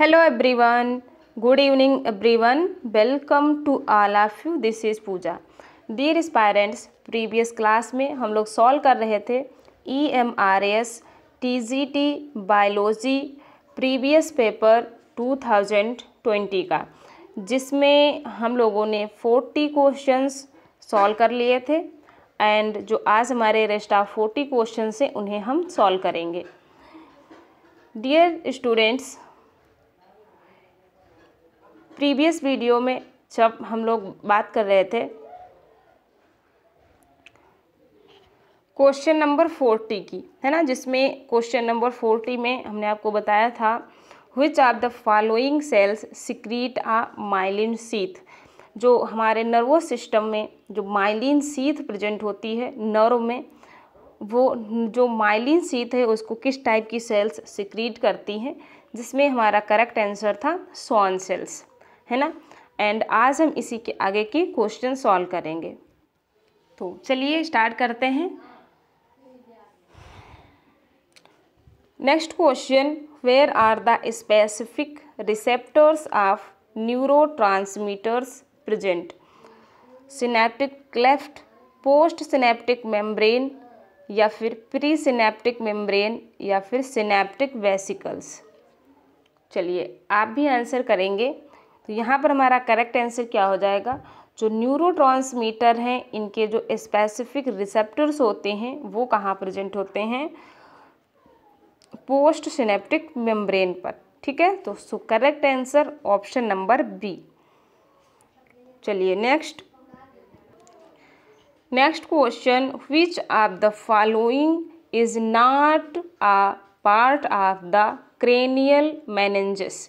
hello everyone good evening everyone welcome to all of you this is Pooja dear aspirants previous class में हम लोग solve कर रहे थे E M R S T G T biology previous paper 2020 का जिसमें हम लोगों ने 40 क्वेश्चंस सॉल्व कर लिए थे एंड जो आज हमारे रेस्ट ऑफ 40 क्वेश्चन हैं उन्हें हम सॉल्व करेंगे डियर स्टूडेंट्स प्रीवियस वीडियो में जब हम लोग बात कर रहे थे क्वेश्चन नंबर फोर्टी की है ना जिसमें क्वेश्चन नंबर फोर्टी में हमने आपको बताया था which are the following cells secrete a myelin sheath जो हमारे नर्वस सिस्टम में जो माइलिन सीथ प्रेजेंट होती है नर्व में वो जो माइलिन सीथ है उसको किस टाइप की सेल्स सिक्रीट करती हैं जिसमें हमारा करेक्ट आंसर था स्वान सेल्स है ना एंड आज हम इसी के आगे की क्वेश्चन सॉल्व करेंगे तो चलिए स्टार्ट करते हैं next question where are the specific receptors of neurotransmitters present synaptic cleft post synaptic membrane या फिर प्री सिनेप्टिक मेम्ब्रेन या फिर सिनेप्टिक वेसिकल्स चलिए आप भी आंसर करेंगे तो यहाँ पर हमारा करेक्ट आंसर क्या हो जाएगा जो न्यूरोट्रांसमीटर हैं इनके जो स्पेसिफिक रिसेप्टर्स होते हैं वो कहाँ प्रेजेंट होते हैं पोस्ट सिनेप्टिक मेम्ब्रेन पर ठीक है तो so correct answer option number B चलिए next next question which of the following is not a part of the cranial meninges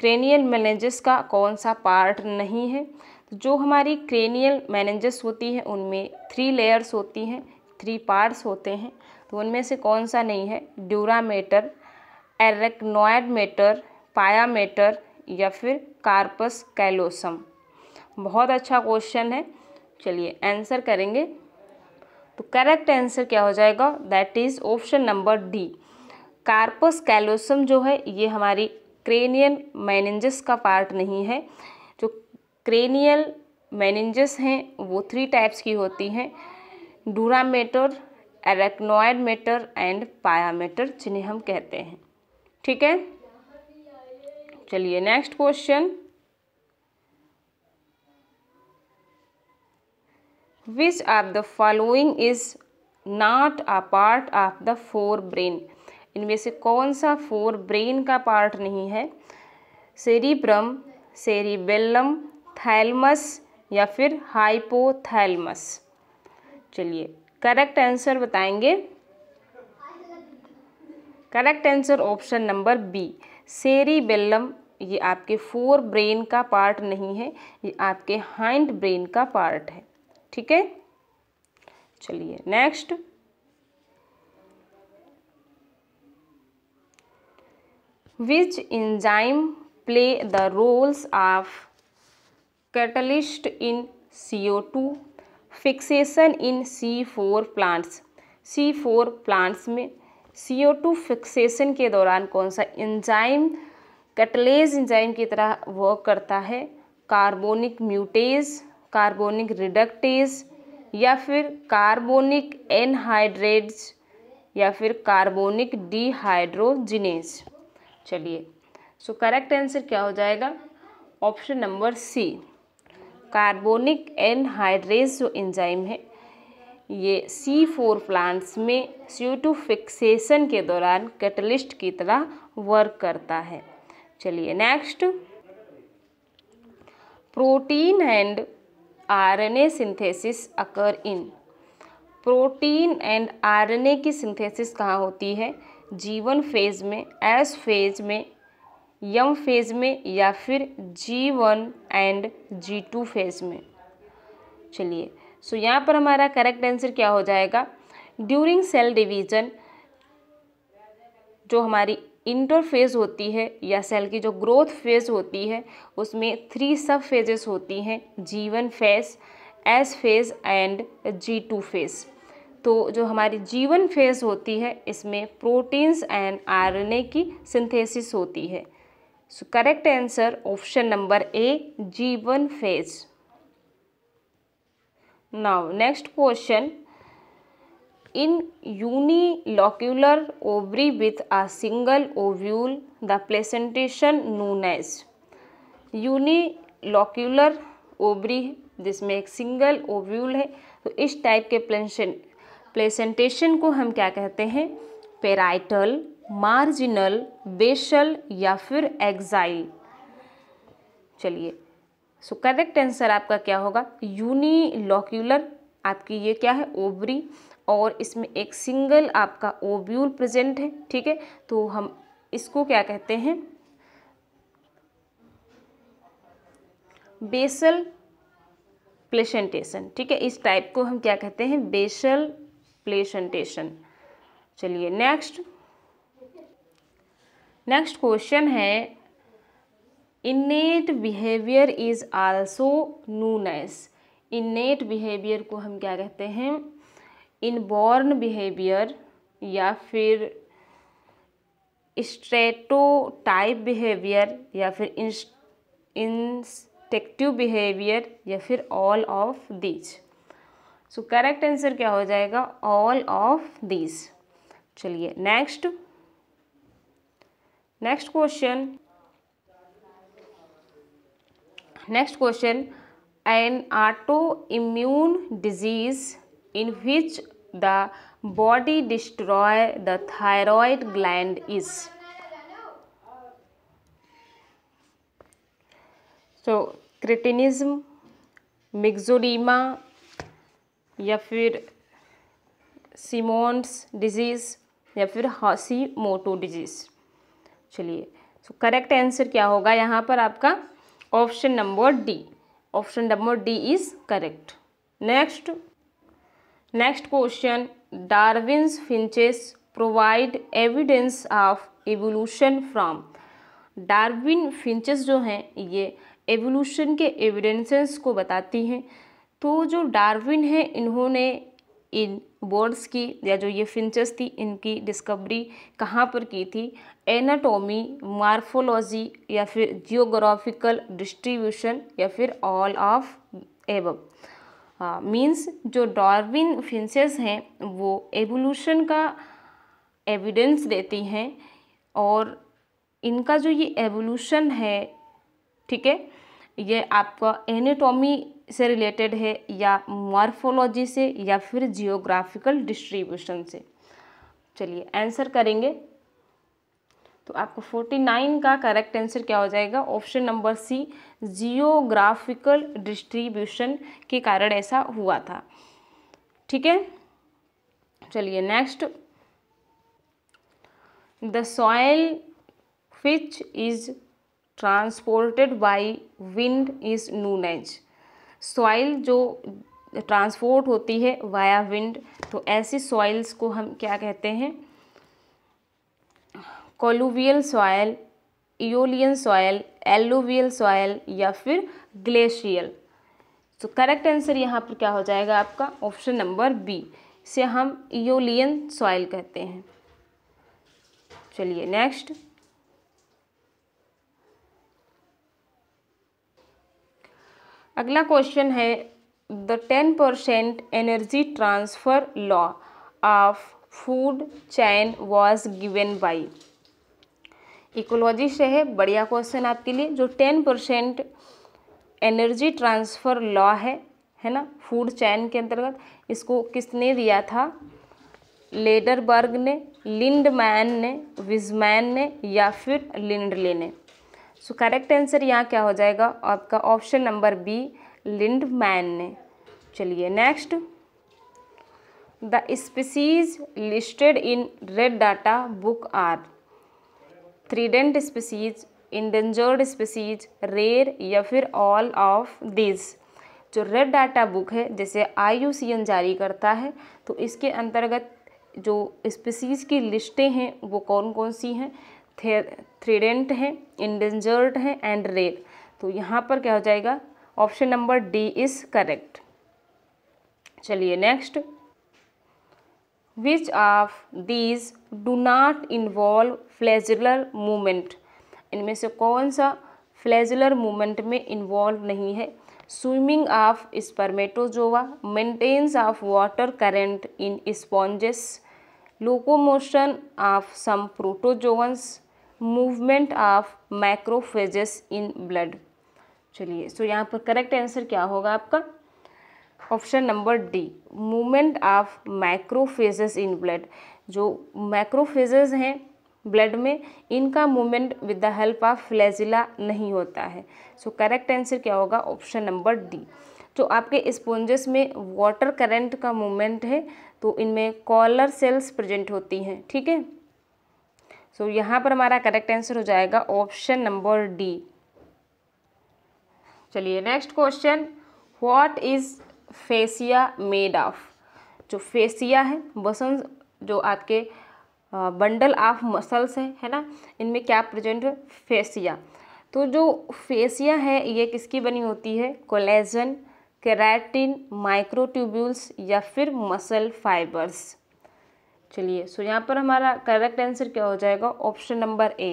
cranial meninges का कौन सा पार्ट नहीं है तो जो हमारी क्रेनियल मैनेजेस होती है उनमें थ्री लेयर्स होती हैं थ्री पार्ट्स होते हैं तो उनमें से कौन सा नहीं है ड्यूरामेटर एरेक्नोइड मेटर पायामेटर या फिर कार्पस कैलोसम बहुत अच्छा क्वेश्चन है चलिए आंसर करेंगे तो करेक्ट आंसर क्या हो जाएगा that is option number D corpus callosum जो है ये हमारी क्रेनियल मैनेंजस का पार्ट नहीं है जो क्रेनियल मैनेंजस हैं वो थ्री टाइप्स की होती हैं dura mater arachnoid mater and pia mater जिन्हें हम कहते हैं ठीक है चलिए next question which of the following is not a part of the forebrain इनमें से कौन सा फोर ब्रेन का पार्ट नहीं है सेरिब्रम सेरिबेलम थैलमस या फिर हाइपोथैलमस चलिए करेक्ट आंसर बताएंगे correct answer option number B cerebellum ये आपके फोर ब्रेन का पार्ट नहीं है ये आपके हाइंड ब्रेन का पार्ट है ठीक है चलिए next which enzyme play the roles of catalyst in C O two fixation in C four plants C four plants में सी ओ टू फिक्सेशन के दौरान कौन सा इंजाइम कैटलेज इंजाइम की तरह वर्क करता है कार्बोनिक म्यूटेज कार्बोनिक रिडक्टेज या फिर कार्बोनिक एनहाइड्रेट्स या फिर कार्बोनिक डिहाइड्रोजिनेस चलिए सो करेक्ट आंसर क्या हो जाएगा option number C carbonic an जो एंजाइम है ये सी फोर प्लांट्स में सी टू फिक्सेशन के दौरान कैटलिस्ट की तरह वर्क करता है चलिए next protein and RNA synthesis occur in protein and RNA की सिंथेसिस कहाँ होती है जीवन फेज में एस फेज में यम फेज में या फिर G one and G two phase में चलिए सो so, यहाँ पर हमारा करेक्ट आंसर क्या हो जाएगा ड्यूरिंग सेल डिवीजन जो हमारी इंटर फेज होती है या सेल की जो ग्रोथ फेज होती है उसमें थ्री सब फेजेस होती हैं G one phase S phase and G two phase तो जो हमारी जीवन फेज होती है इसमें प्रोटीन्स एंड आरएनए की सिंथेसिस होती है so correct answer option number A G one phase now next question in unilocular ovary with a single ovule the placentation known as unilocular ovary जिसमें एक सिंगल ओव्यूल है तो इस टाइप के प्लेसेंट placentation को हम क्या कहते हैं पेराइटल मार्जिनल बेशल या फिर एग्जाइल चलिए सो करेक्ट आंसर आपका क्या होगा यूनिलोक्यूलर आपकी ये क्या है ओवरी और इसमें एक सिंगल आपका ओब्यूल प्रेजेंट है ठीक है तो हम इसको क्या कहते हैं बेसल प्लेसेंटेशन ठीक है इस टाइप को हम क्या कहते हैं बेसल प्लेसेंटेशन चलिए नेक्स्ट नेक्स्ट क्वेश्चन है innate behaviour is also known as innate behaviour को हम क्या कहते हैं इनबॉर्न बिहेवियर या फिर स्ट्रेटोटाइप बिहेवियर या फिर इंस्टेक्टिव बिहेवियर या फिर all of these so correct answer क्या हो जाएगा ऑल ऑफ दिस चलिए next next question next question an autoimmune disease in which the body destroy the thyroid gland is so cretinism myxoedema या फिर Simmons disease या फिर हॉसी मोटो disease चलिए so correct answer क्या होगा यहाँ पर आपका option number D option number D is correct next next question Darwin's finches provide evidence of evolution from Darwin finches जो हैं ये एवोल्यूशन के एविडेंसेस को बताती हैं तो जो डार्विन है इन्होंने इन बर्ड्स की या जो ये फिंचर्स थी इनकी डिस्कवरी कहाँ पर की थी एनाटॉमी मार्फोलॉजी या फिर जियोग्राफिकल डिस्ट्रीब्यूशन या फिर ऑल ऑफ एब मीन्स जो डार्विन फिंचर्स हैं वो एवोल्यूशन का एविडेंस देती हैं और इनका जो ये एवोल्यूशन है ठीक है ये आपका एनेटोमी से रिलेटेड है या मॉर्फोलॉजी से या फिर जियोग्राफिकल डिस्ट्रीब्यूशन से चलिए आंसर करेंगे तो आपको फोर्टी नाइन का करेक्ट आंसर क्या हो जाएगा option number C geographical distribution के कारण ऐसा हुआ था ठीक है चलिए next the soil which is transported by wind is as soil जो ट्रांसपोर्ट होती है वाया विंड तो ऐसी सॉइल्स को हम क्या कहते हैं colluvial soil aeolian soil alluvial soil या फिर ग्लेशियल तो करेक्ट आंसर यहाँ पर क्या हो जाएगा आपका ऑप्शन नंबर बी इसे हम इोलियन सॉइल कहते हैं चलिए नेक्स्ट अगला क्वेश्चन है the ten percent energy transfer law of food chain was given by ecology से है बढ़िया क्वेश्चन आपके लिए जो ten percent energy transfer law है है ना फूड चैन के अंतर्गत इसको किसने दिया था लेडरबर्ग ने लिंडमैन ने विजमैन ने या फिर लिंडले ने सो करेक्ट आंसर यहाँ क्या हो जाएगा आपका option number B Lindeman ने चलिए next the species listed in red data book are threatened species endangered species rare या फिर ऑल ऑफ दिस जो रेड डाटा बुक है जैसे आई जारी करता है तो इसके अंतर्गत जो स्पीसीज़ की लिस्टें हैं वो कौन कौन सी हैं थ्रेडेंट हैं इंडेंजर्ड हैं एंड रेड तो यहाँ पर क्या हो जाएगा option number D is correct चलिए next which of these do not involve flagellar movement इनमें से कौन सा फ्लैजुलर मूवमेंट में इन्वॉल्व नहीं है swimming of spermatozoa maintenance of water current in sponges locomotion of some protozoans movement of macrophages in blood चलिए so यहाँ पर करेक्ट आंसर क्या होगा आपका option number D movement of macrophages in blood जो माइक्रोफेजेस हैं ब्लड में इनका movement with the help of flagella नहीं होता है सो करेक्ट आंसर क्या होगा ऑप्शन नंबर डी तो आपके स्पॉन्जेस में वाटर करंट का मूवमेंट है तो इनमें कॉलर सेल्स प्रेजेंट होती हैं ठीक है थीके? सो so, यहाँ पर हमारा करेक्ट आंसर हो जाएगा ऑप्शन नंबर डी चलिए next question what is fascia made of जो फेसिया है बसन जो आपके बंडल ऑफ मसल्स है है ना इनमें क्या प्रेजेंट है फेसिया तो जो फेसिया है ये किसकी बनी होती है कोलेजन कैराटिन माइक्रोट्यूब्यूल्स या फिर मसल फाइबर्स चलिए सो यहाँ पर हमारा करेक्ट आंसर क्या हो जाएगा ऑप्शन नंबर ए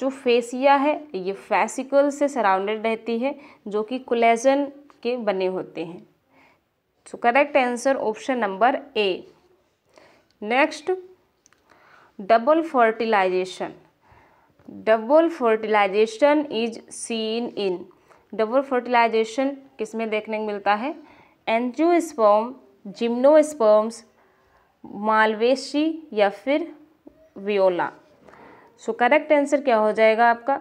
जो फेसिया है ये फैसिकल से सराउंडेड रहती है जो कि कोलेजन के बने होते हैं so correct answer option number A next double fertilization double fertilization is seen in double fertilization किस में देखने को मिलता है एंजियोस्पर्म जिम्नोस्पर्म्स मालवेशी या फिर वियोला सो करेक्ट आंसर क्या हो जाएगा आपका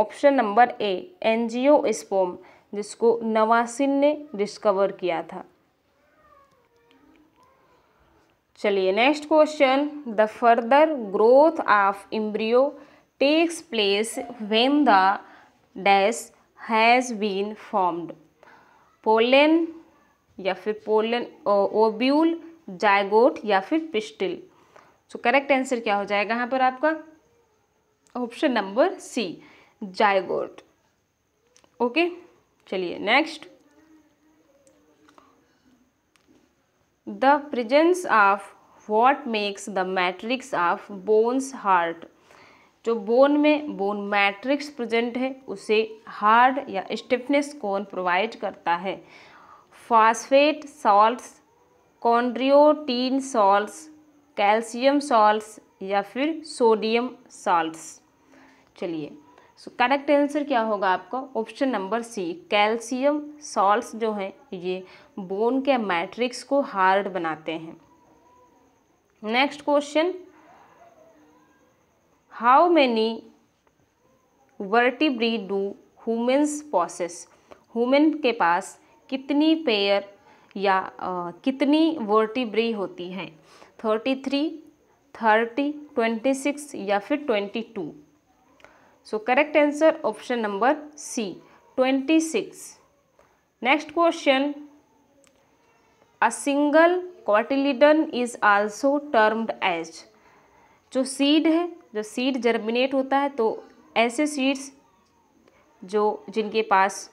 option number A angiosperm जिसको नवासिन ने डिस्कवर किया था चलिए next question the further growth of embryo takes place when the dash has been formed pollen या फिर पोलन ओब्यूल uh, जायगोट या फिर पिस्टिल सो करेक्ट आंसर क्या हो जाएगा यहाँ पर आपका option number C zygote okay चलिए next the presence of what makes the matrix of bones hard जो बोन में बोन मैट्रिक्स प्रेजेंट है उसे हार्ड या स्टिफनेस कौन प्रोवाइड करता है phosphate salts chondroitin salts calcium salts या फिर सोडियम सॉल्ट्स चलिए सो करेक्ट आंसर क्या होगा आपका option number C calcium salts जो हैं ये बोन के मैट्रिक्स को हार्ड बनाते हैं next question how many vertebrae do humans possess human के पास कितनी पेयर या आ, कितनी वर्टिब्री होती हैं thirty three thirty twenty six या फिर twenty two so correct answer option number C twenty six next question a single cotyledon is also termed as जो सीड है जो सीड जर्मिनेट होता है तो ऐसे सीड्स जो जिनके पास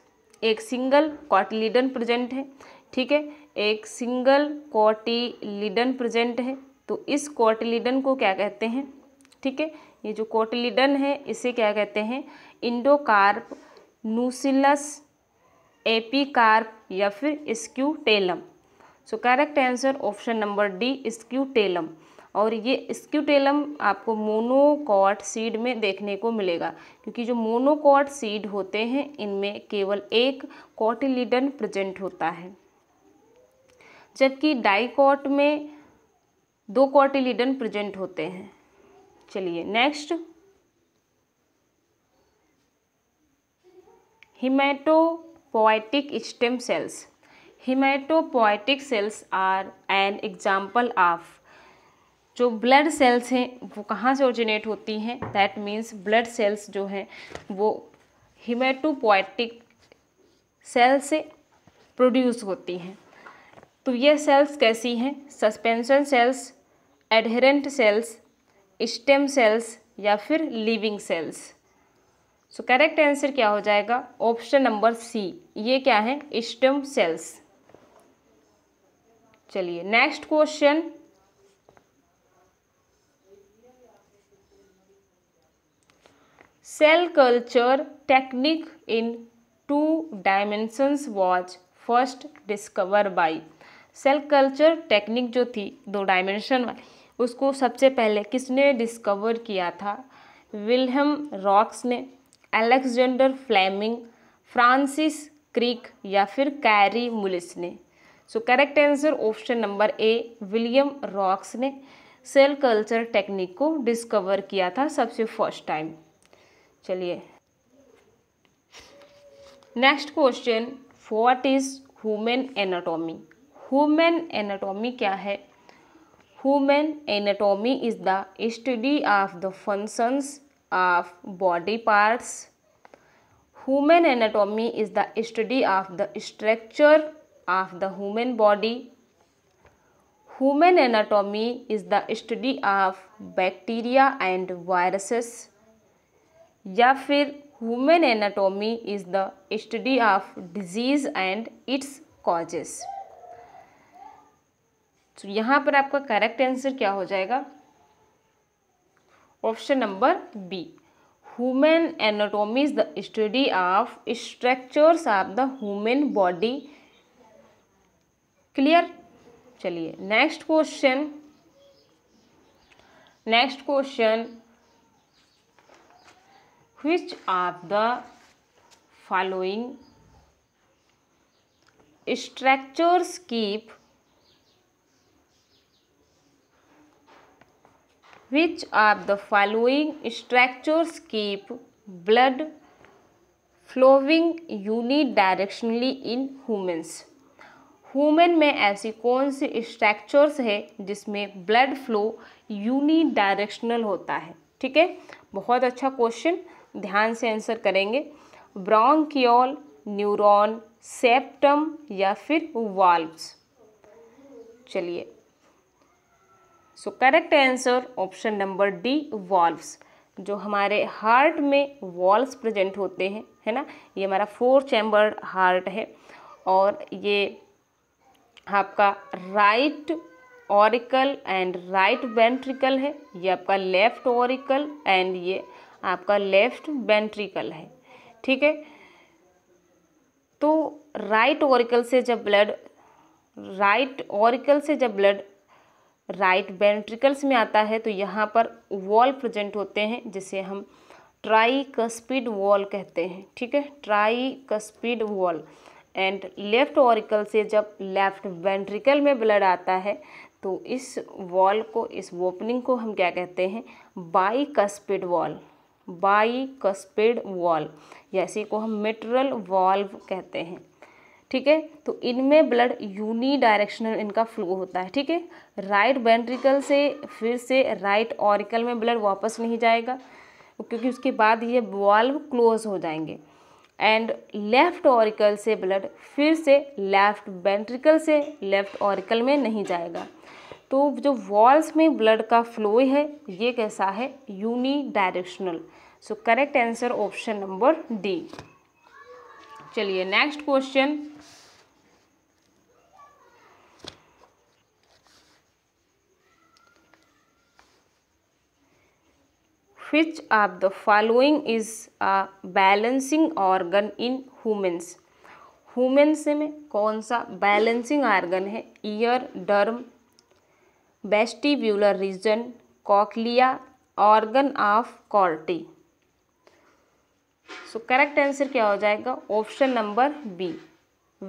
एक सिंगल कॉटिलिडन प्रेजेंट है ठीक है एक सिंगल कॉटिलीडन प्रेजेंट है तो इस कॉटिलीडन को क्या कहते हैं ठीक है ये जो कॉटिलीडन है इसे क्या कहते हैं इंडोकार्प नूसिलस एपीकार्प या फिर scutellum so correct answer option number D scutellum और ये स्क्यूटेलम आपको मोनोकॉट सीड में देखने को मिलेगा क्योंकि जो मोनोकॉट सीड होते हैं इनमें केवल एक कॉटिलीडन प्रेजेंट होता है जबकि डाइकॉट में दो कॉटिलीडन प्रेजेंट होते हैं चलिए next haematopoietic stem cells haematopoietic cells are an example of जो ब्लड सेल्स हैं वो कहाँ से ओरिजिनेट होती हैं दैट मीन्स ब्लड सेल्स जो हैं वो हिमेटोपोइटिक सेल से प्रोड्यूस होती हैं तो ये सेल्स कैसी हैं suspension cells adherent cells stem cells या फिर living cells so correct answer क्या हो जाएगा ऑप्शन नंबर सी ये क्या है स्टेम सेल्स चलिए next question cell culture technique in two dimensions was first discover by cell culture technique जो थी दो डायमेंशन वाली उसको सबसे पहले किसने डिस्कवर किया था विलहम रॉक्स ने अलेक्जेंडर फ्लेमिंग फ्रांसिस क्रिक या फिर कैरी मुलिस ने so correct answer option number A William Roux ने सेल कल्चर टेक्निक को डिस्कवर किया था सबसे फर्स्ट टाइम चलिए next question what is human anatomy human anatomy क्या है human anatomy is the study of the functions of body parts human anatomy is the study of the structure of the human body human anatomy is the study of bacteria and viruses या फिर human anatomy is the study of disease and its causes तो यहाँ पर आपका correct answer क्या हो जाएगा option number B human anatomy is the study of structures of the human body clear चलिए next question next question which of the following structures keep which are the following structures keep blood flowing directionally in humans human में ऐसी कौन सी structures है जिसमें blood flow directional होता है ठीक है बहुत अच्छा क्वेश्चन ध्यान से आंसर करेंगे ब्रोंकियोल न्यूरॉन सेप्टम या फिर वाल्व्स चलिए so correct answer option number D valves जो हमारे हार्ट में वॉल्व्स प्रेजेंट होते हैं है ना ये हमारा फोर चैम्बर हार्ट है और ये आपका right auricle and right ventricle है ये आपका लेफ्ट ऑरिकल एंड ये आपका लेफ्ट वेंट्रिकल है ठीक है तो राइट ऑरिकल से जब ब्लड राइट ऑरिकल से जब ब्लड राइट वेंट्रिकल्स में आता है तो यहाँ पर वॉल प्रेजेंट होते हैं जिसे हम ट्राई कस्पिड वॉल कहते हैं ठीक है tricuspid valve and left auricle से जब लेफ्ट वेंट्रिकल में ब्लड आता है तो इस वॉल को इस ओपनिंग को हम क्या कहते हैं bicuspid valve bicuspid valve या इसी को हम मिट्रल वॉल्व कहते हैं ठीक है तो इनमें ब्लड यूनी डायरेक्शनल इनका फ्लो होता है ठीक है राइट वेंट्रिकल से फिर से राइट ऑरिकल में ब्लड वापस नहीं जाएगा क्योंकि उसके बाद ये वॉल्व क्लोज हो जाएंगे एंड लेफ्ट ऑरिकल से ब्लड फिर से लेफ्ट वेंट्रिकल से लेफ्ट ऑरिकल में नहीं जाएगा तो जो वॉल्स में ब्लड का फ्लो है ये कैसा है unidirectional so correct answer option number D चलिए next question which of the following is a balancing organ in humans humans में कौन सा balancing organ है ear derm vestibular region cochlea organ of corti so correct answer क्या हो जाएगा option number B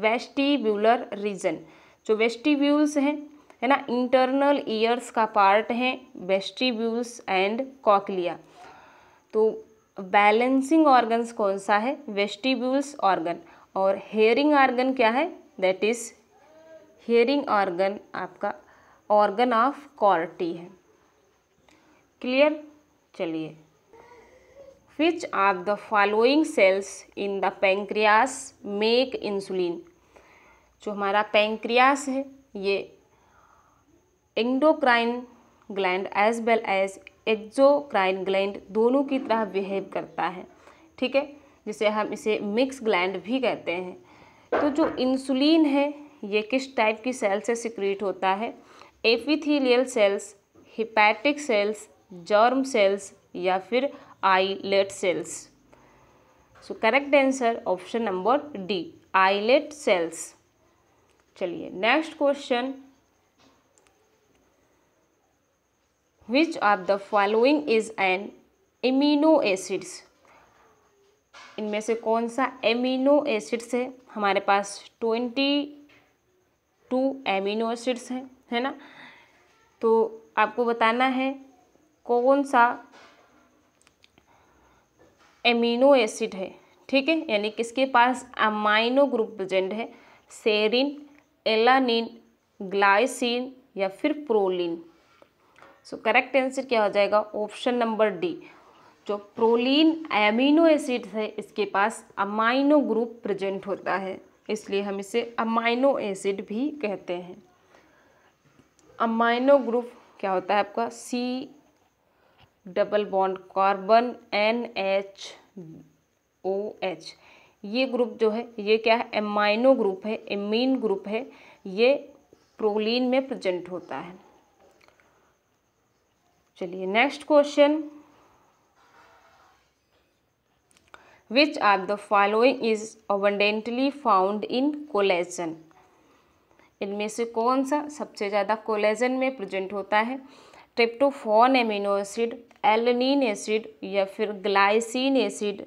vestibular region जो vestibules हैं है ना इंटरनल ईयर्स का पार्ट है वेस्टिब्यूल्स एंड कॉकलिया तो बैलेंसिंग ऑर्गन्स कौन सा है वेस्टिब्यूल्स ऑर्गन और हेयरिंग ऑर्गन क्या है दैट इज़ हेयरिंग ऑर्गन आपका ऑर्गन ऑफ कॉर्टी है क्लियर चलिए which are the following cells in the pancreas make insulin जो हमारा पेंक्रियास है ये endocrine gland as well as exocrine gland दोनों की तरह बिहेव करता है ठीक है जिसे हम इसे मिक्स ग्लैंड भी कहते हैं तो जो इंसुलिन है ये किस टाइप की सेल से सिक्रीट होता है epithelial cells hepatic cells germ cells या फिर eyelet cells. So correct answer option number D eyelet cells. चलिए next question which of the following is an amino acids इनमें से कौन सा एमिनो एसिड्स है हमारे पास ट्वेंटी टू एमिनो एसिड्स हैं है ना तो आपको बताना है कौन सा एमिनो एसिड है ठीक है यानी किसके पास अमाइनो ग्रुप प्रजेंट है सेरिन एलानिन ग्लाइसिन या फिर प्रोलिन सो करेक्ट आंसर क्या हो जाएगा ऑप्शन नंबर डी जो प्रोलिन एमिनो एसिड है इसके पास अमाइनो ग्रुप प्रजेंट होता है इसलिए हम इसे अमाइनो एसिड भी कहते हैं अमाइनो ग्रुप क्या होता है आपका C double bond carbon N H O H ये ग्रुप जो है ये क्या है एमाइनो ग्रुप है एमीन ग्रुप है ये प्रोलिन में प्रजेंट होता है चलिए next question which are the following is abundantly found in collagen इनमें से कौन सा सबसे ज़्यादा कोलेजन में प्रेजेंट होता है tryptophan amino acid alanine acid या फिर ग्लाइसिन एसिड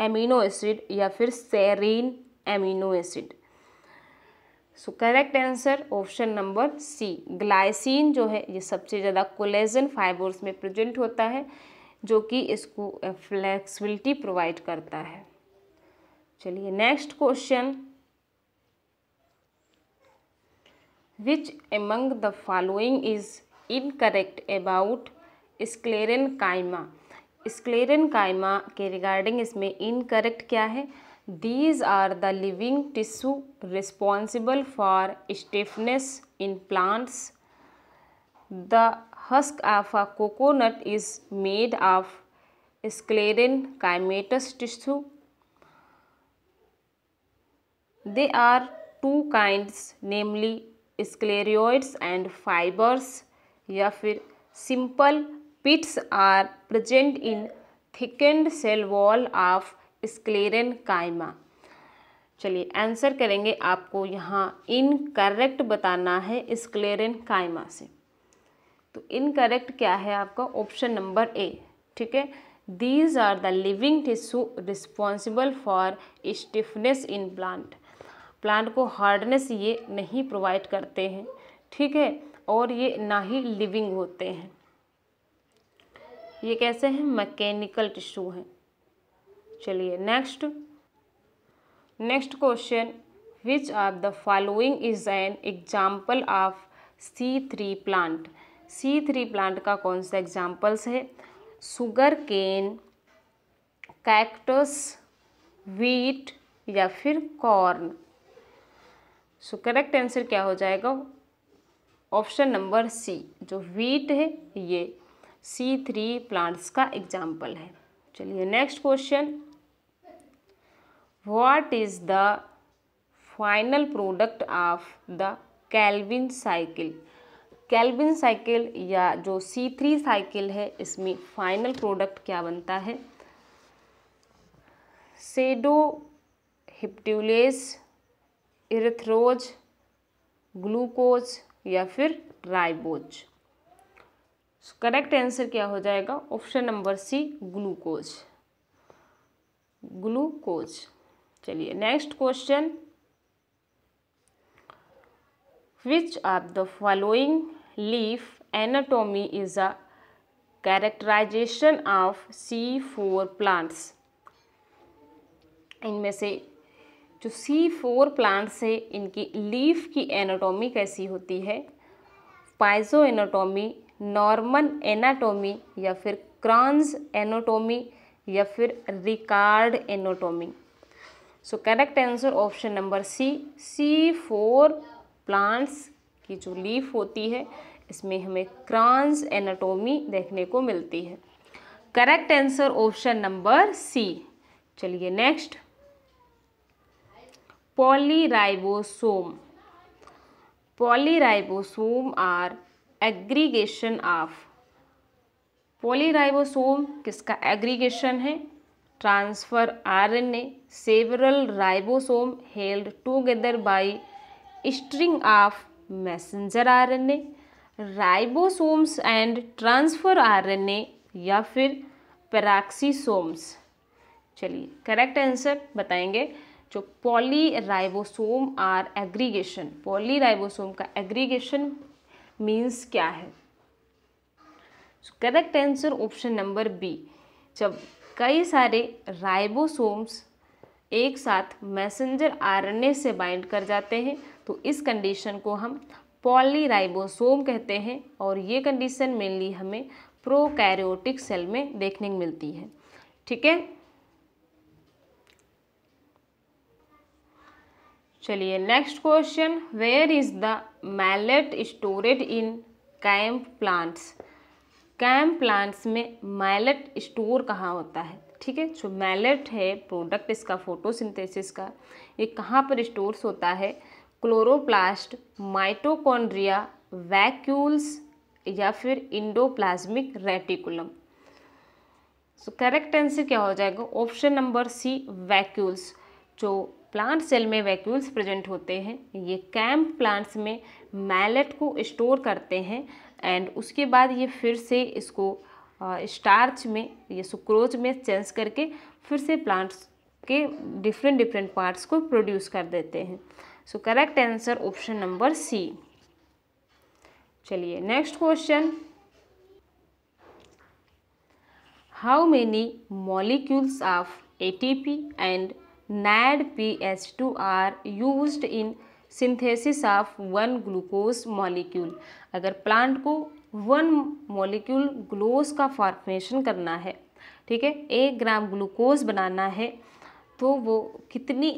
एमिनो एसिड या फिर serine amino acid so correct answer option number C glycine जो है ये सबसे ज़्यादा कोलेजन फाइबर्स में प्रेजेंट होता है जो कि इसको फ्लेक्सिबिलिटी प्रोवाइड करता है चलिए next question which among the following is incorrect about sclerenchyma sclerenchyma के रिगार्डिंग इसमें इनकरेक्ट क्या है these are the living tissue responsible for stiffness in plants the husk of a coconut is made of sclerenchymatous tissue they are two kinds namely sclereids and fibres या फिर simple pits are present in thickened cell wall of sclerenchyma चलिए answer करेंगे आपको यहाँ incorrect बताना है स्क्लेरन कायमा से तो इनकरेक्ट क्या है आपका ऑप्शन नंबर ए ठीक है these are the living tissue responsible for stiffness in plant plant को हार्डनेस ये नहीं प्रोवाइड करते हैं ठीक है और ये ना ही लिविंग होते हैं ये कैसे हैं मैकेनिकल टिश्यू हैं चलिए next next question which are the following is an example of C three plant C three plant का कौन सा एग्जाम्पल्स है सुगर केन कैक्टस वीट या फिर कॉर्न सो करेक्ट आंसर क्या हो जाएगा ऑप्शन नंबर सी जो वीट है ये सी थ्री प्लांट्स का एग्जाम्पल है चलिए next question what is the final product of the Calvin cycle Calvin cycle या जो सी थ्री साइकिल है इसमें फाइनल प्रोडक्ट क्या बनता है सेडो हिप्ट्यूलेस इरेथ्रोज ग्लूकोज या फिर राइबोज करेक्ट आंसर क्या हो जाएगा option number C glucose glucose चलिए next question which are the following leaf anatomy is a characterization of C four plants इनमें से जो सी फोर प्लांट्स है इनकी लीफ की एनाटोमी कैसी होती है पाइजो एनाटोमी नॉर्मन एनाटोमी या फिर क्रॉन्स एनोटोमी या फिर रिकार्ड anatomy so correct answer option number C C four plants की जो लीफ होती है इसमें हमें क्रॉन्स एनाटोमी देखने को मिलती है correct answer option number C चलिए next polyribosome polyribosome are aggregation of polyribosome किसका एग्रीगेशन है transfer RNA several ribosome held together by string of messenger RNA ribosomes and transfer RNA या फिर पैराक्सीसोम्स चलिए करेक्ट आंसर बताएंगे जो polyribosome are aggregation polyribosome का aggregation means क्या है correct answer option number B जब कई सारे राइबोसोम्स एक साथ मैसेंजर आरएनए से बाइंड कर जाते हैं तो इस कंडीशन को हम पॉलीराइबोसोम कहते हैं और ये कंडीशन मेनली हमें प्रोकैरियोटिक सेल में देखने को मिलती है ठीक है चलिए next question where is the malate stored in कैम्प प्लांट्स कैम्प प्लांट्स में मैलेट स्टोर कहाँ होता है ठीक है जो मैलेट है प्रोडक्ट इसका फोटोसिंथेसिस का ये कहाँ पर स्टोर्स होता है क्लोरोप्लास्ट माइटोकॉन्ड्रिया वैक्यूल्स या फिर endoplasmic reticulum so correct answer क्या हो जाएगा ऑप्शन नंबर सी वैक्यूल्स जो प्लांट सेल में वैक्यूल्स प्रेजेंट होते हैं ये कैम्प प्लांट्स में मैलेट को स्टोर करते हैं एंड उसके बाद ये फिर से इसको स्टार्च में ये सुक्रोज में चेंज करके फिर से प्लांट्स के डिफरेंट डिफरेंट पार्ट्स को प्रोड्यूस कर देते हैं so correct answer option number C चलिए next question how many molecules of ATP and NAD two are used in synthesis of one glucose molecule अगर प्लांट को वन मॉलिक्यूल ग्लूकोज का formation करना है ठीक है एक ग्राम ग्लूकोज बनाना है तो वो कितनी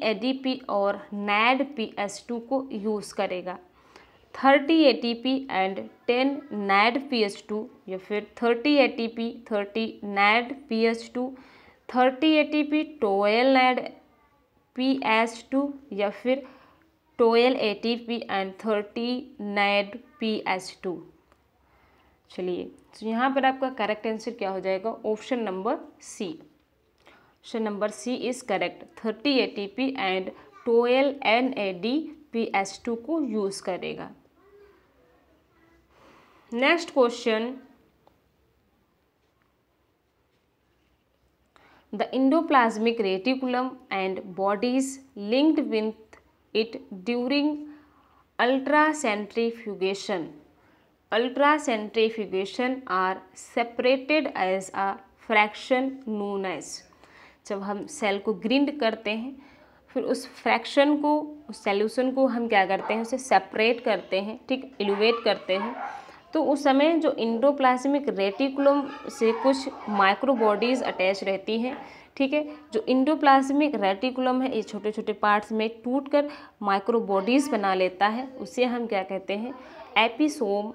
पी और नैड टू को यूज़ करेगा 30 पी एंड 10 नैड टू या फिर 30 पी 30 नैड पीएच2 30 P 12 NAD P H two या फिर twelve A T P and thirty NAD P H two चलिए तो यहाँ पर आपका करेक्ट आंसर क्या हो जाएगा option number C option number C is correct thirty A T P and twelve N A D P H two को use करेगा next question the endoplasmic reticulum and bodies linked with it during ultracentrifugation. Ultracentrifugation are separated as a fraction known as जब हम cell को grind करते हैं फिर उस fraction को उस सोल्यूशन को हम क्या करते हैं उसे सेपरेट करते हैं ठीक एलिवेट करते हैं तो उस समय जो इंडोप्लाज्मिक रेटिकुलम से कुछ माइक्रोबॉडीज़ अटैच रहती हैं ठीक है जो इंडोप्लाज्मिक रेटिकुलम है ये छोटे छोटे पार्ट्स में टूटकर माइक्रोबॉडीज़ बना लेता है उसे हम क्या कहते हैं एपिसोम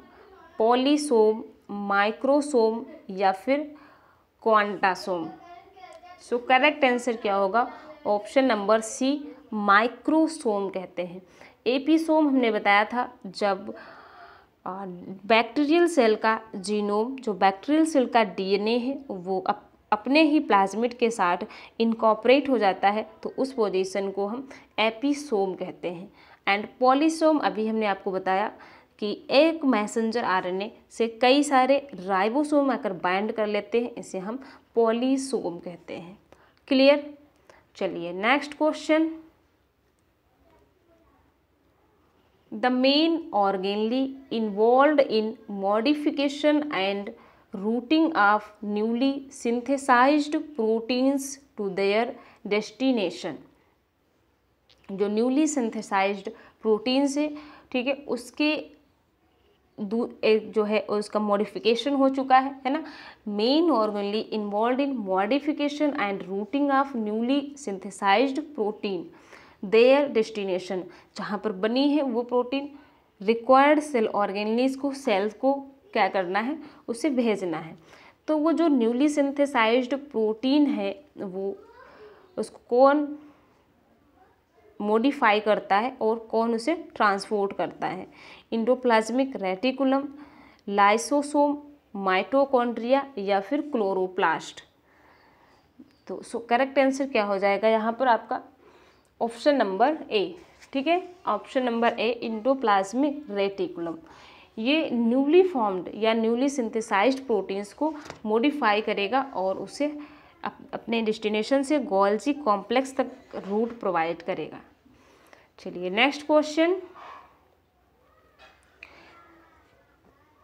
पॉलीसोम माइक्रोसोम या फिर क्वांटासोम सो करेक्ट आंसर क्या होगा ऑप्शन नंबर सी माइक्रोसोम कहते हैं एपिसोम हमने बताया था जब बैक्टीरियल सेल का जीनोम जो बैक्टीरियल सेल का डीएनए है वो अप, अपने ही प्लाज्मिड के साथ इनकॉपरेट हो जाता है तो उस पोजीशन को हम एपिसोम कहते हैं एंड पॉलीसोम अभी हमने आपको बताया कि एक मैसेंजर आरएनए से कई सारे राइबोसोम आकर बाइंड कर लेते हैं इसे हम पॉलीसोम कहते हैं क्लियर चलिए next question the main organely involved in modification and routing of newly synthesized proteins to their destination जो newly synthesized proteins है ठीक है उसके एक जो है उसका मॉडिफिकेशन हो चुका है है ना main organelle involve in modification and routing of newly synthesised protein their destination जहाँ पर बनी है वो प्रोटीन रिक्वायर्ड सेल ऑर्गेनिज को सेल्स को क्या करना है उसे भेजना है तो वो जो न्यूली सिंथेसाइज्ड प्रोटीन है वो उसको कौन मॉडिफाई करता है और कौन उसे ट्रांसपोर्ट करता है इंडोप्लाज्मिक रेटिकुलम लाइसोसोम माइटोकॉन्ड्रिया या फिर क्लोरोप्लास्ट तो सो करेक्ट आंसर क्या हो जाएगा यहाँ पर आपका ऑप्शन नंबर ए ठीक है option number A endoplasmic reticulum ये न्यूली फॉर्म्ड या न्यूली सिंथेसाइज्ड प्रोटीन्स को मॉडिफाई करेगा और उसे अप, अपने डिस्टिनेशन से गोल्जी कॉम्प्लेक्स तक रूट प्रोवाइड करेगा चलिए next question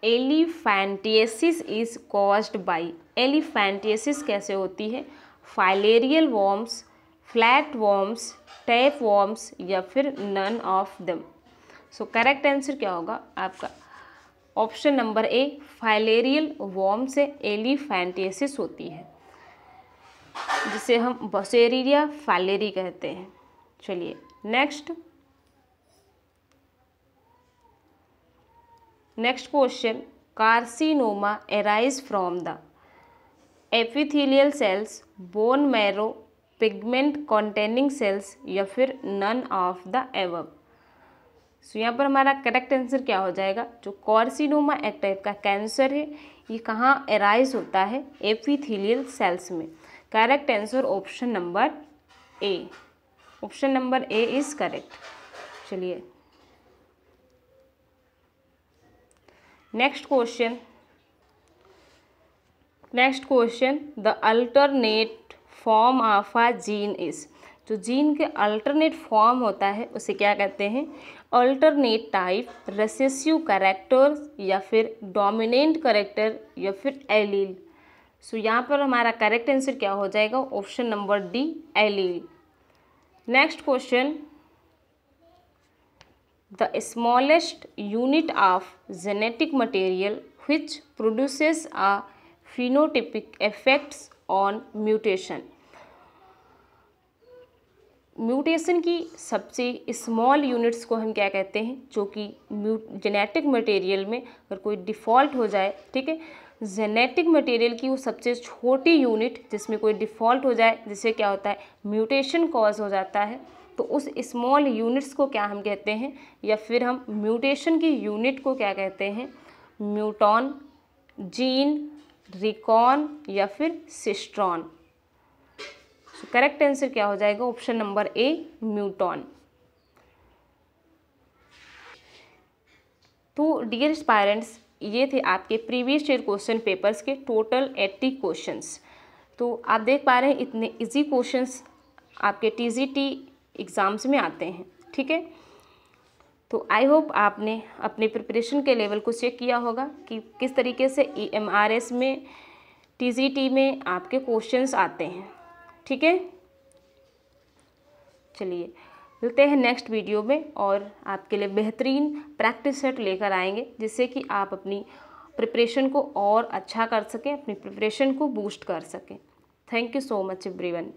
elephantiasis is caused by elephantiasis कैसे होती है filarial worms flat worms tape worms या फिर none of them so correct answer क्या होगा आपका option number A filarial worm से एलिफेंटेसिस होती है जिसे हम बसेरिया फाइलेरी कहते हैं चलिए next next question carcinoma arise from the epithelial cells bone marrow pigment containing cells या फिर none of the above so यहाँ पर हमारा करेक्ट आंसर क्या हो जाएगा जो कॉर्सिनोमा एक टाइप का कैंसर है ये कहाँ एराइज होता है एपीथीलियल सेल्स में correct answer option number A option number A is correct चलिए next question next question the alternate form of a gene is जो जीन के अल्टरनेट फॉर्म होता है उसे क्या कहते हैं अल्टरनेट टाइप रेसेसिव करेक्टर या फिर डोमिनेंट करेक्टर या फिर एलील सो so, यहाँ पर हमारा करेक्ट आंसर क्या हो जाएगा option number D allele next question the smallest unit of genetic material which produces a phenotypic effects on mutation mutation की सबसे स्मॉल यूनिट्स को हम क्या कहते हैं जो कि जेनेटिक मटेरियल में अगर कोई डिफ़ॉल्ट हो जाए ठीक है जेनेटिक मटेरियल की वो सबसे छोटी यूनिट जिसमें कोई डिफ़ॉल्ट हो जाए जिससे क्या होता है म्यूटेशन कॉज हो जाता है तो उस स्मॉल यूनिट्स को क्या हम कहते हैं या फिर हम म्यूटेशन की यूनिट को क्या कहते हैं म्यूटॉन जीन रिकॉन या फिर सिस्ट्रॉन करेक्ट आंसर क्या हो जाएगा ऑप्शन नंबर ए म्यूटॉन तो डियर स्पायरेंट्स ये थे आपके प्रीवियस ईयर क्वेश्चन पेपर्स के टोटल एट्टी क्वेश्चंस तो आप देख पा रहे हैं इतने इजी क्वेश्चंस आपके टीजीटी एग्ज़ाम्स में आते हैं ठीक है तो आई होप आपने अपने प्रिपरेशन के लेवल को चेक किया होगा कि किस तरीके से ई एम आर एस में टी में आपके क्वेश्चंस आते हैं ठीक है चलिए मिलते हैं नेक्स्ट वीडियो में और आपके लिए बेहतरीन प्रैक्टिस सेट लेकर आएंगे जिससे कि आप अपनी प्रिपरेशन को और अच्छा कर सकें अपनी प्रिपरेशन को बूस्ट कर सकें thank you so much everyone